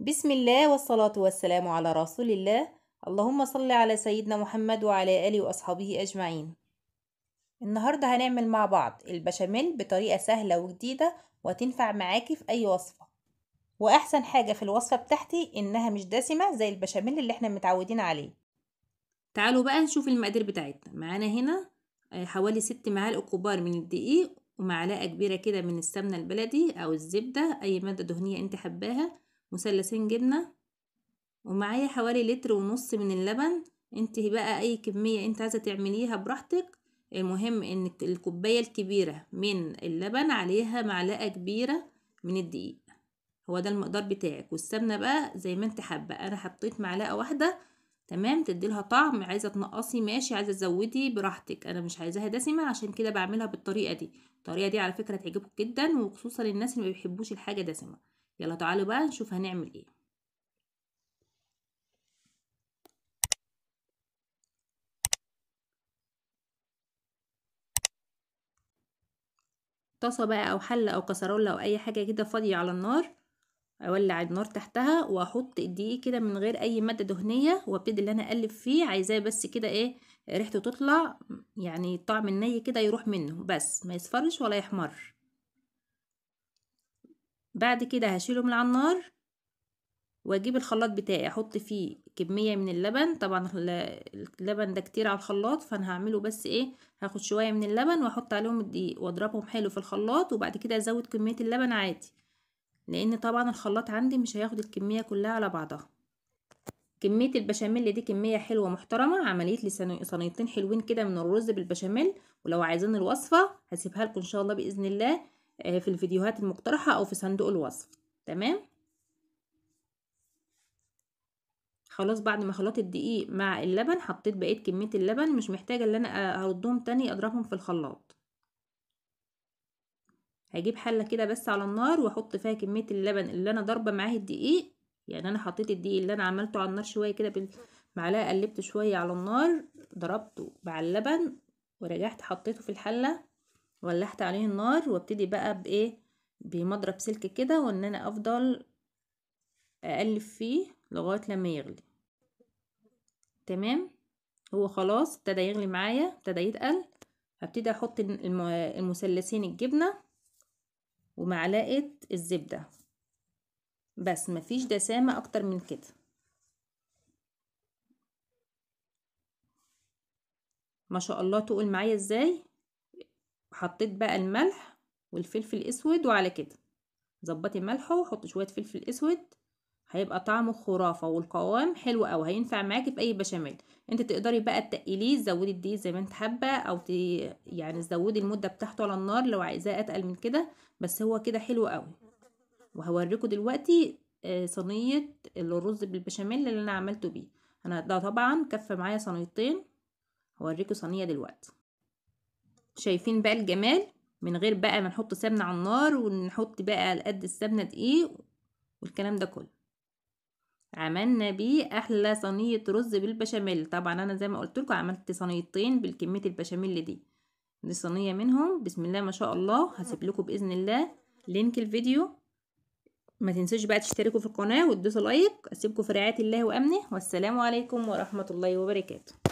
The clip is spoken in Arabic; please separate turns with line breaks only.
بسم الله والصلاة والسلام على رسول الله اللهم صل على سيدنا محمد وعلى آله وأصحابه أجمعين النهاردة هنعمل مع بعض البشاميل بطريقة سهلة وجديدة وتنفع معاكي في أي وصفة وأحسن حاجة في الوصفة بتاعتي إنها مش دسمة زي البشاميل اللي احنا متعودين عليه تعالوا بقى نشوف المقادير بتاعتنا معانا هنا آه، حوالي ست معالق كبار من الدقيق ومعلقة كبيرة كده من السمنة البلدي أو الزبدة أي مادة دهنية انت حباها مثلثين جبنة ومعايا حوالي لتر ونص من اللبن انت بقى اي كمية انت عايزة تعمليها براحتك المهم ان الكوباية الكبيرة من اللبن عليها معلقة كبيرة من الدقيق هو ده المقدار بتاعك والسمنة بقى زي ما انت حابة انا حطيت معلقة واحدة تمام تديلها طعم عايزة تنقصي ماشي عايزة تزودي براحتك انا مش عايزاها دسمة عشان كده بعملها بالطريقة دي الطريقة دي على فكرة هتعجبكم جدا وخصوصا الناس اللي ما بيحبوش الحاجة دسمة يلا تعالوا بقى نشوف هنعمل ايه طاسة بقى او حلة او كسرولة او اي حاجة كده فاضية على النار اولع النار تحتها واحط الدقيق كده من غير اي مادة دهنية وابتدي اللي انا اقلب فيه عايزاه بس كده ايه ريحته تطلع يعني الطعم الني كده يروح منه بس ما يصفرش ولا يحمر بعد كده هشيله من على النار واجيب الخلاط بتاعي احط فيه كميه من اللبن طبعا اللبن ده كتير على الخلاط فانا هعمله بس ايه هاخد شويه من اللبن واحط عليهم الدقيق واضربهم حلو في الخلاط وبعد كده ازود كميه اللبن عادي لان طبعا الخلاط عندي مش هياخد الكميه كلها على بعضها كميه البشاميل دي كميه حلوه محترمه عمليه لي صينيتين حلوين كده من الرز بالبشاميل ولو عايزين الوصفه هسيبها لكم ان شاء الله باذن الله آه، في الفيديوهات المقترحة أو في صندوق الوصف تمام خلاص بعد ما خلطت الدقيق مع اللبن حطيت بقية كمية اللبن مش محتاجة ان انا اردهم تاني اضربهم في الخلاط هجيب حلة كده بس على النار واحط فيها كمية اللبن اللي انا ضاربة معاه الدقيق يعني انا حطيت الدقيق اللي انا عملته على النار شوية كده بالمعلقة قلبت شوية على النار ضربته مع اللبن ورجعت حطيته في الحلة ولحت عليه النار وابتدي بقى بايه بمضرب سلك كده وان انا افضل اقلب فيه لغايه لما يغلي تمام هو خلاص ابتدى يغلي معايا ابتدى يتقل هبتدي احط المثلثين الجبنه ومعلقه الزبده بس مفيش دسامه اكتر من كده ما شاء الله تقول معايا ازاي حطيت بقى الملح والفلفل الاسود وعلى كده ظبطي ملحه وحطي شويه فلفل اسود هيبقى طعمه خرافه والقوام حلو قوي هينفع معاكي في اي بشاميل انت تقدري بقى تقليه تزودي الدقيق زي ما انت حابه او ت... يعني تزودي المده بتاعته على النار لو عايزاه اتقل من كده بس هو كده حلو قوي وهوريكم دلوقتي آه، صينيه الرز بالبشاميل اللي انا عملته بيه انا ده طبعا كفى معايا صينيتين هوريكم صينيه دلوقتي شايفين بقى الجمال من غير بقى ما نحط سمنه على النار ونحط بقى على قد السمنه دقيق والكلام ده كله عملنا بيه احلى صينيه رز بالبشاميل طبعا انا زي ما قلت لكم عملت صينيتين بالكميه البشاميل دي دي صينيه منهم بسم الله ما شاء الله هسيب لكم باذن الله لينك الفيديو ما تنسوش بقى تشتركوا في القناه وتدوسوا لايك اسيبكم في رعايه الله وامنه والسلام عليكم ورحمه الله وبركاته